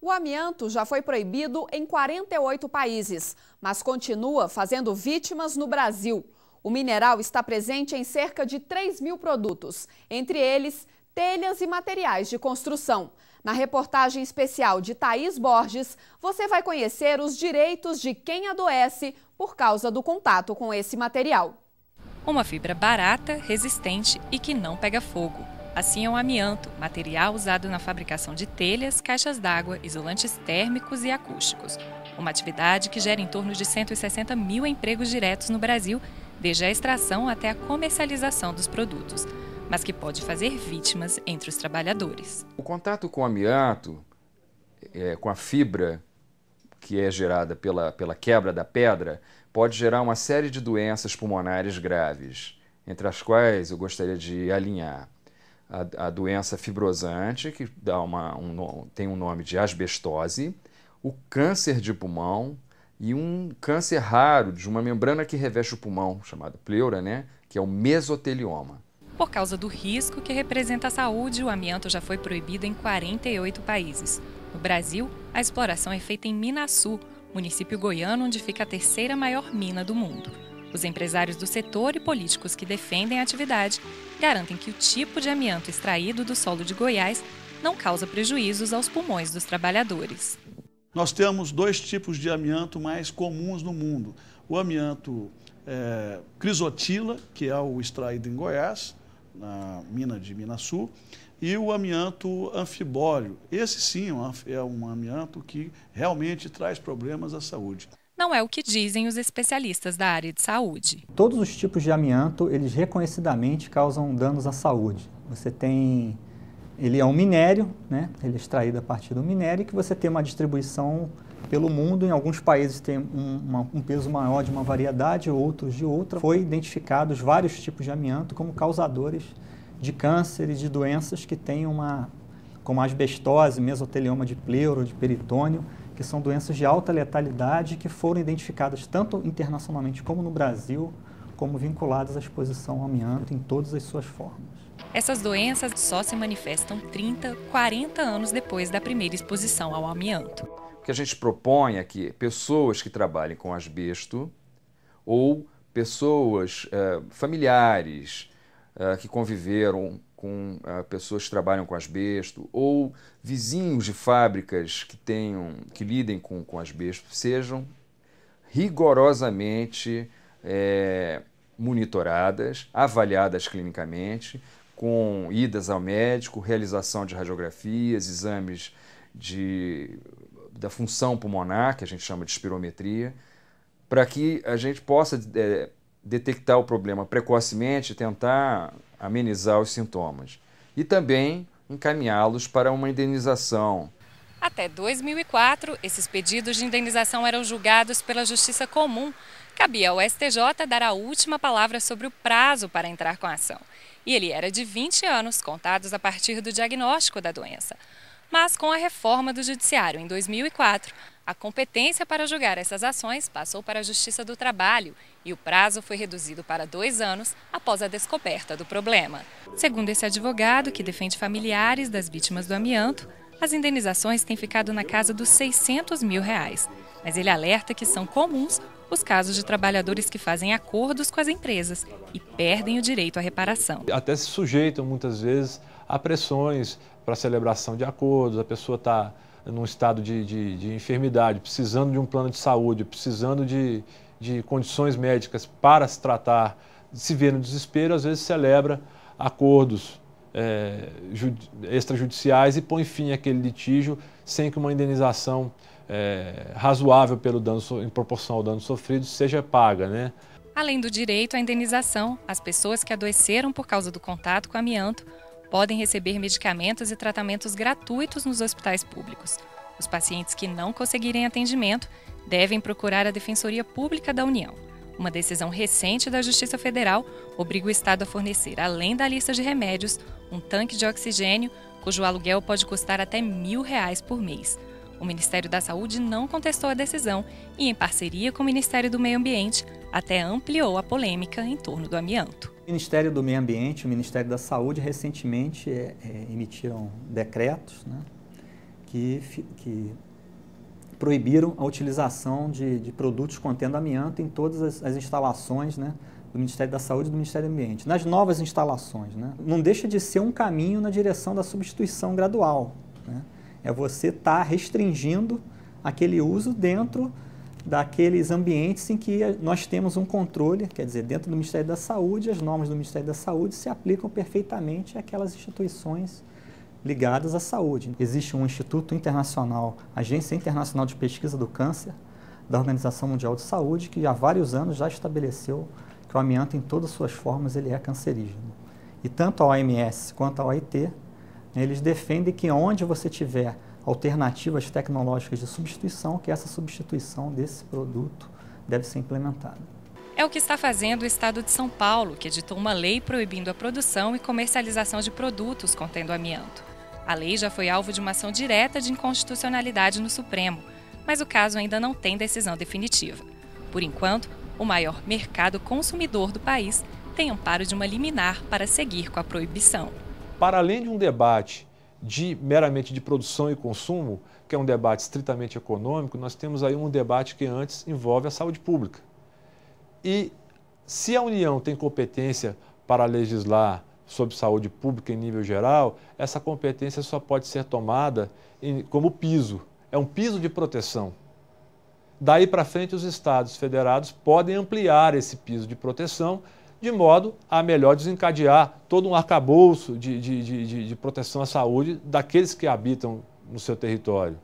O amianto já foi proibido em 48 países, mas continua fazendo vítimas no Brasil. O mineral está presente em cerca de 3 mil produtos, entre eles telhas e materiais de construção. Na reportagem especial de Thaís Borges, você vai conhecer os direitos de quem adoece por causa do contato com esse material. Uma fibra barata, resistente e que não pega fogo. Assim é o amianto, material usado na fabricação de telhas, caixas d'água, isolantes térmicos e acústicos. Uma atividade que gera em torno de 160 mil empregos diretos no Brasil, desde a extração até a comercialização dos produtos, mas que pode fazer vítimas entre os trabalhadores. O contato com o amianto, é, com a fibra que é gerada pela, pela quebra da pedra, pode gerar uma série de doenças pulmonares graves, entre as quais eu gostaria de alinhar a, a doença fibrosante, que dá uma, um, tem um nome de asbestose, o câncer de pulmão e um câncer raro de uma membrana que reveste o pulmão, chamada pleura, né, que é o mesotelioma. Por causa do risco que representa a saúde, o amianto já foi proibido em 48 países. No Brasil, a exploração é feita em Minasul, município goiano onde fica a terceira maior mina do mundo. Os empresários do setor e políticos que defendem a atividade garantem que o tipo de amianto extraído do solo de Goiás não causa prejuízos aos pulmões dos trabalhadores. Nós temos dois tipos de amianto mais comuns no mundo. O amianto é, crisotila, que é o extraído em Goiás, na mina de Minas Sul, e o amianto anfibóleo. Esse sim é, é um amianto que realmente traz problemas à saúde não é o que dizem os especialistas da área de saúde. Todos os tipos de amianto, eles reconhecidamente causam danos à saúde. Você tem ele é um minério, né? Ele é extraído a partir do minério que você tem uma distribuição pelo mundo. Em alguns países tem um, uma, um, peso maior de uma variedade, outros de outra. Foi identificados vários tipos de amianto como causadores de câncer e de doenças que têm uma, como asbestose, mesotelioma de pleuro, de peritônio, que são doenças de alta letalidade que foram identificadas tanto internacionalmente como no Brasil, como vinculadas à exposição ao amianto em todas as suas formas. Essas doenças só se manifestam 30, 40 anos depois da primeira exposição ao amianto. O que a gente propõe é que pessoas que trabalhem com asbesto ou pessoas eh, familiares eh, que conviveram com ah, pessoas que trabalham com asbesto ou vizinhos de fábricas que tenham que lidem com, com asbesto sejam rigorosamente é, monitoradas, avaliadas clinicamente, com idas ao médico, realização de radiografias, exames de, da função pulmonar, que a gente chama de espirometria, para que a gente possa é, detectar o problema precocemente, tentar amenizar os sintomas e também encaminhá-los para uma indenização. Até 2004, esses pedidos de indenização eram julgados pela Justiça Comum. Cabia ao STJ dar a última palavra sobre o prazo para entrar com a ação. E ele era de 20 anos, contados a partir do diagnóstico da doença. Mas com a reforma do Judiciário em 2004, a competência para julgar essas ações passou para a Justiça do Trabalho e o prazo foi reduzido para dois anos após a descoberta do problema. Segundo esse advogado, que defende familiares das vítimas do amianto, as indenizações têm ficado na casa dos 600 mil reais. Mas ele alerta que são comuns os casos de trabalhadores que fazem acordos com as empresas e perdem o direito à reparação. Até se sujeitam muitas vezes a pressões para celebração de acordos, a pessoa está num estado de, de, de enfermidade, precisando de um plano de saúde, precisando de, de condições médicas para se tratar, se vê no desespero, às vezes celebra acordos é, extrajudiciais e põe fim àquele litígio sem que uma indenização é, razoável pelo dano em proporção ao dano sofrido seja paga, né? Além do direito à indenização, as pessoas que adoeceram por causa do contato com amianto podem receber medicamentos e tratamentos gratuitos nos hospitais públicos. Os pacientes que não conseguirem atendimento devem procurar a Defensoria Pública da União. Uma decisão recente da Justiça Federal obriga o Estado a fornecer, além da lista de remédios, um tanque de oxigênio, cujo aluguel pode custar até mil reais por mês. O Ministério da Saúde não contestou a decisão e, em parceria com o Ministério do Meio Ambiente, até ampliou a polêmica em torno do amianto. Ministério do Meio Ambiente, o Ministério da Saúde, recentemente é, é, emitiram decretos né, que, que proibiram a utilização de, de, produtos contendo amianto em todas as, as instalações né, do Ministério da Saúde e do Ministério do Ambiente, nas novas instalações. Né? Não deixa de ser um caminho na direção da substituição gradual. Né? É você estar tá restringindo aquele uso dentro daqueles ambientes em que nós temos um controle, quer dizer, dentro do Ministério da Saúde, as normas do Ministério da Saúde se aplicam perfeitamente àquelas instituições ligadas à saúde. Existe um Instituto Internacional, Agência Internacional de Pesquisa do Câncer, da Organização Mundial de Saúde, que há vários anos já estabeleceu que o amianto, em todas suas formas, ele é cancerígeno. E tanto a OMS quanto a OIT, né, eles defendem que onde você tiver alternativas tecnológicas de substituição, que essa substituição desse produto deve ser implementada. É o que está fazendo o Estado de São Paulo, que editou uma lei proibindo a produção e comercialização de produtos contendo amianto. A lei já foi alvo de uma ação direta de inconstitucionalidade no Supremo, mas o caso ainda não tem decisão definitiva. Por enquanto, o maior mercado consumidor do país tem amparo de uma liminar para seguir com a proibição. Para além de um debate de meramente de produção e consumo, que é um debate estritamente econômico, nós temos aí um debate que antes envolve a saúde pública. E se a União tem competência para legislar sobre saúde pública em nível geral, essa competência só pode ser tomada em, como piso. É um piso de proteção. Daí para frente, os estados federados podem ampliar esse piso de proteção de modo a melhor desencadear todo um arcabouço de, de, de, de proteção à saúde daqueles que habitam no seu território.